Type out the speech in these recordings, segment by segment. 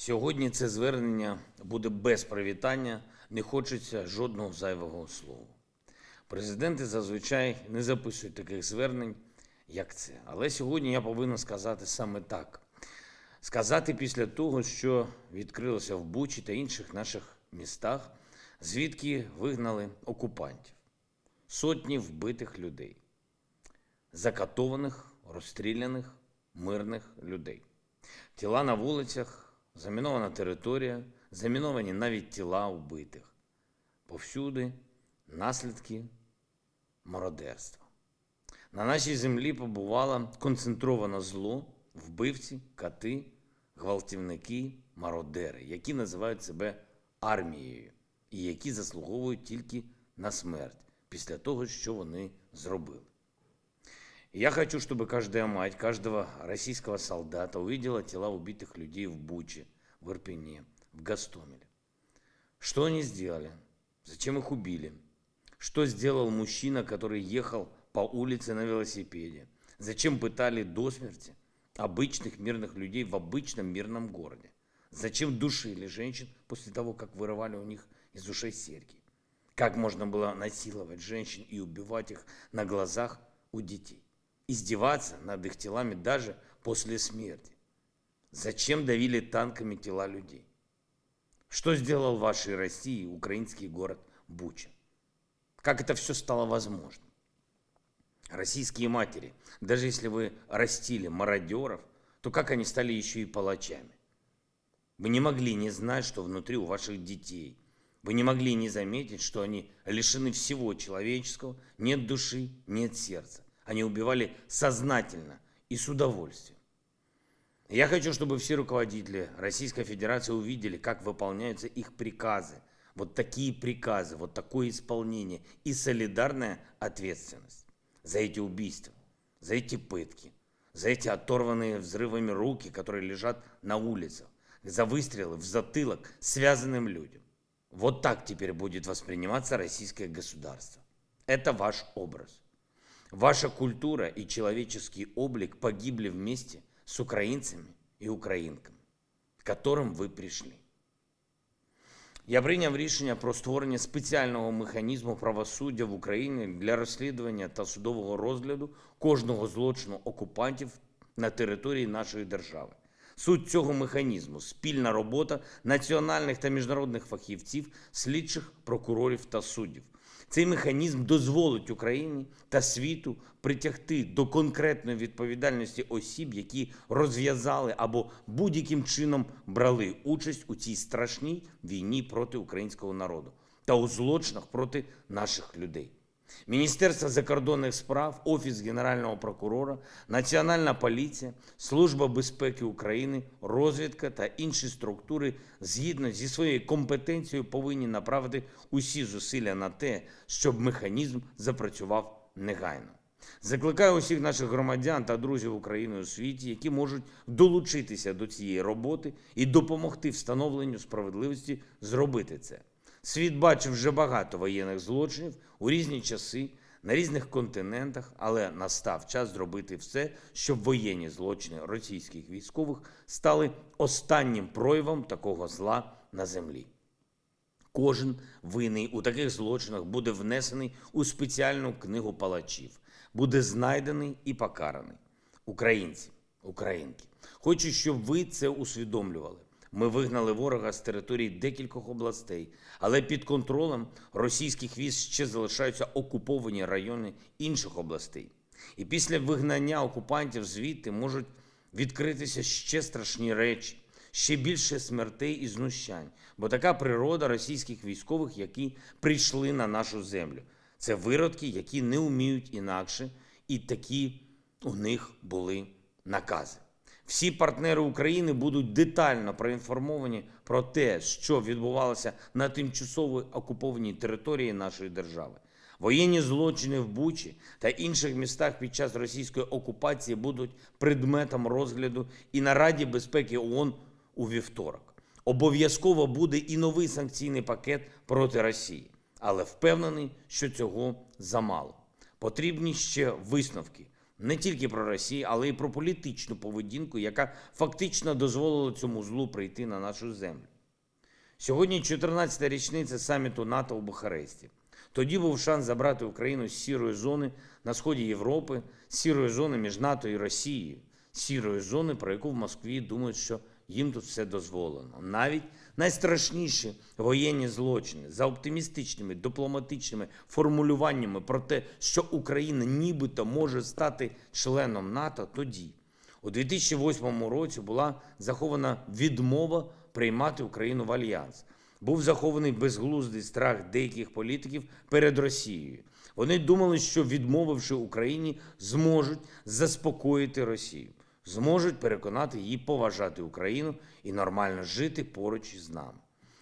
Сьогодні це звернення буде без привітання, не хочеться жодного зайвого слова. Президенти зазвичай не записують таких звернень, як це. Але сьогодні я повинен сказати саме так: сказати після того, що відкрилося в Бучі та інших наших містах, звідки вигнали окупантів, сотні вбитих людей, закатованих, розстріляних, мирних людей, тіла на вулицях замінована територія, заміновані навіть тіла убитих, повсюди наслідки мародерства. На нашій землі побувало концентровано зло, вбивці, кати, гвалтівники, мародери, які називають себе армією і які заслуговують тільки на смерть після того, що вони зробили. Я хочу, чтобы каждая мать, каждого российского солдата увидела тела убитых людей в Буче, в Ирпене, в Гастомеле. Что они сделали? Зачем их убили? Что сделал мужчина, который ехал по улице на велосипеде? Зачем пытали до смерти обычных мирных людей в обычном мирном городе? Зачем душили женщин после того, как вырывали у них из ушей серьги? Как можно было насиловать женщин и убивать их на глазах у детей? издеваться над их телами даже после смерти. Зачем давили танками тела людей? Что сделал в вашей России украинский город Буча? Как это все стало возможно? Российские матери, даже если вы растили мародеров, то как они стали еще и палачами? Вы не могли не знать, что внутри у ваших детей. Вы не могли не заметить, что они лишены всего человеческого, нет души, нет сердца. Они убивали сознательно и с удовольствием. Я хочу, чтобы все руководители Российской Федерации увидели, как выполняются их приказы. Вот такие приказы, вот такое исполнение и солидарная ответственность за эти убийства, за эти пытки, за эти оторванные взрывами руки, которые лежат на улицах, за выстрелы в затылок связанным людям. Вот так теперь будет восприниматься российское государство. Это ваш образ. Ваша культура и человеческий облик погибли вместе с украинцами и українками, к которым ви прийшли. Я прийняв рішення про створення спеціального механізму правосуддя в Україні для розслідування та судового розгляду кожного злочину окупантів на території нашої держави. Суть цього механізму спільна робота національних та міжнародних фахівців, слідчих прокурорів та суддів – цей механізм дозволить Україні та світу притягти до конкретної відповідальності осіб, які розв'язали або будь-яким чином брали участь у цій страшній війні проти українського народу та у злочинах проти наших людей. Міністерство закордонних справ, Офіс Генерального прокурора, Національна поліція, Служба безпеки України, розвідка та інші структури згідно зі своєю компетенцією повинні направити усі зусилля на те, щоб механізм запрацював негайно. Закликаю усіх наших громадян та друзів України у світі, які можуть долучитися до цієї роботи і допомогти встановленню справедливості, зробити це. Світ бачив вже багато воєнних злочинів у різні часи, на різних континентах, але настав час зробити все, щоб воєнні злочини російських військових стали останнім проявом такого зла на землі. Кожен винний у таких злочинах буде внесений у спеціальну книгу палачів, буде знайдений і покараний. Українці, українки, хочу, щоб ви це усвідомлювали. Ми вигнали ворога з території декількох областей, але під контролем російських військ ще залишаються окуповані райони інших областей. І після вигнання окупантів звідти можуть відкритися ще страшні речі, ще більше смертей і знущань. Бо така природа російських військових, які прийшли на нашу землю. Це виродки, які не вміють інакше, і такі у них були накази. Всі партнери України будуть детально проінформовані про те, що відбувалося на тимчасово окупованій території нашої держави. Воєнні злочини в Бучі та інших містах під час російської окупації будуть предметом розгляду і на Раді безпеки ООН у вівторок. Обов'язково буде і новий санкційний пакет проти Росії, але впевнений, що цього замало. Потрібні ще висновки не тільки про Росію, але й про політичну поведінку, яка фактично дозволила цьому злу прийти на нашу землю. Сьогодні 14-та річниця саміту НАТО у Бухаресті. Тоді був шанс забрати Україну з сірої зони на сході Європи, з сірої зони між НАТО і Росією сірої зони, про яку в Москві думають, що їм тут все дозволено. Навіть найстрашніші воєнні злочини за оптимістичними дипломатичними формулюваннями про те, що Україна нібито може стати членом НАТО, тоді у 2008 році була захована відмова приймати Україну в альянс. Був захований безглуздий страх деяких політиків перед Росією. Вони думали, що відмовивши Україні, зможуть заспокоїти Росію зможуть переконати її поважати Україну і нормально жити поруч із нами.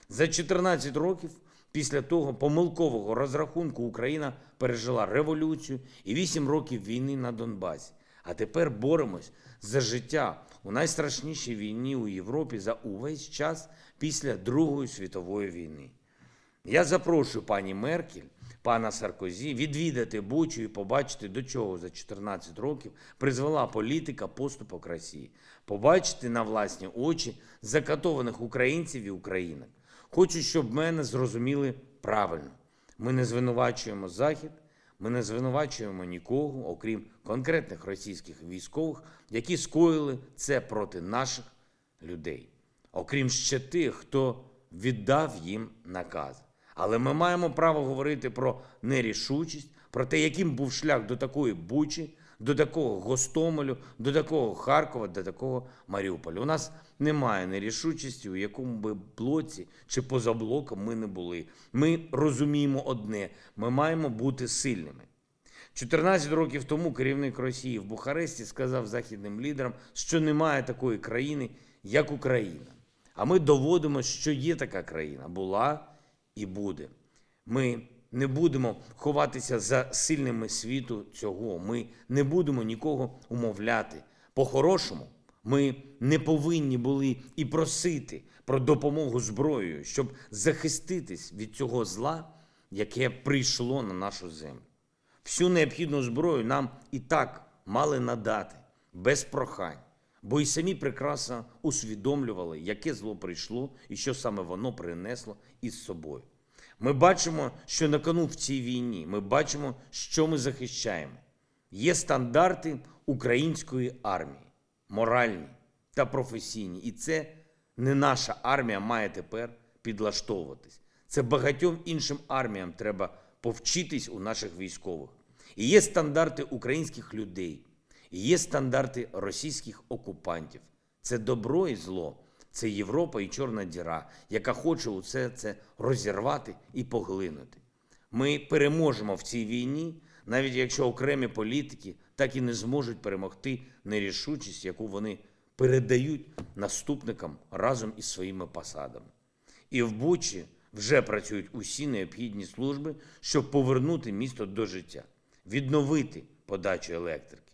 За 14 років після того помилкового розрахунку Україна пережила революцію і 8 років війни на Донбасі. А тепер боремось за життя у найстрашнішій війні у Європі за увесь час після Другої світової війни. Я запрошую пані Меркель пана Саркозі відвідати Бучу і побачити, до чого за 14 років призвела політика поступок Росії, побачити на власні очі закатованих українців і українок. Хочу, щоб мене зрозуміли правильно. Ми не звинувачуємо Захід, ми не звинувачуємо нікого, окрім конкретних російських військових, які скоїли це проти наших людей, окрім ще тих, хто віддав їм наказ. Але ми маємо право говорити про нерішучість, про те, яким був шлях до такої Бучі, до такого Гостомелю, до такого Харкова, до такого Маріуполя. У нас немає нерішучості, у якому би блоці чи поза блоком ми не були. Ми розуміємо одне: ми маємо бути сильними. 14 років тому керівник Росії в Бухаресті сказав західним лідерам, що немає такої країни, як Україна. А ми доводимо, що є така країна, була і буде. Ми не будемо ховатися за сильними світу цього. Ми не будемо нікого умовляти. По-хорошому, ми не повинні були і просити про допомогу зброєю, щоб захиститись від цього зла, яке прийшло на нашу землю. Всю необхідну зброю нам і так мали надати без прохань бо й самі прекрасно усвідомлювали, яке зло прийшло і що саме воно принесло із собою. Ми бачимо, що на кону в цій війні, ми бачимо, що ми захищаємо. Є стандарти української армії, моральні та професійні. І це не наша армія має тепер підлаштовуватись. Це багатьом іншим арміям треба повчитись у наших військових. І є стандарти українських людей, є стандарти російських окупантів. Це добро і зло, це Європа і чорна діра, яка хоче усе це розірвати і поглинути. Ми переможемо в цій війні, навіть якщо окремі політики так і не зможуть перемогти нерішучість, яку вони передають наступникам разом із своїми посадами. І в Бучі вже працюють усі необхідні служби, щоб повернути місто до життя, відновити подачу електрики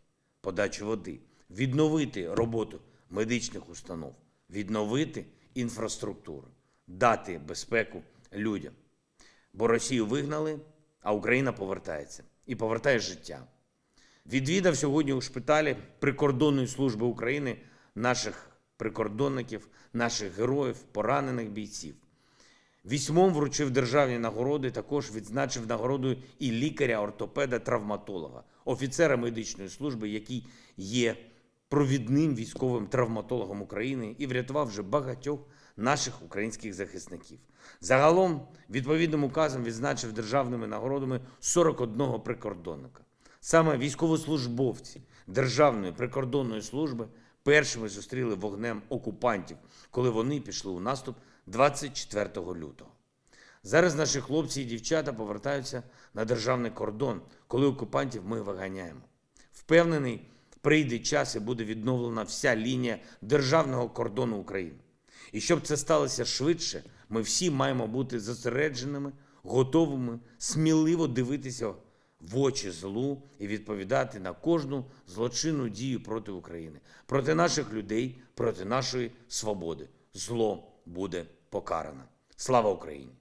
подачі води, відновити роботу медичних установ, відновити інфраструктуру, дати безпеку людям. Бо Росію вигнали, а Україна повертається і повертає життя. Відвідав сьогодні у шпиталі прикордонної служби України наших прикордонників, наших героїв, поранених бійців. Вісьмом вручив державні нагороди, також відзначив нагороду і лікаря, ортопеда, травматолога, офіцера медичної служби, який є провідним військовим травматологом України і врятував вже багатьох наших українських захисників. Загалом відповідним указом відзначив державними нагородами 41 прикордонника. Саме військовослужбовці Державної прикордонної служби першими зустріли вогнем окупантів, коли вони пішли у наступ 24 лютого. Зараз наші хлопці і дівчата повертаються на державний кордон, коли окупантів ми виганяємо. Впевнений, прийде час і буде відновлена вся лінія державного кордону України. І щоб це сталося швидше, ми всі маємо бути зосередженими, готовими сміливо дивитися в очі злу і відповідати на кожну злочинну дію проти України, проти наших людей, проти нашої свободи. Зло буде покарано. Слава Україні!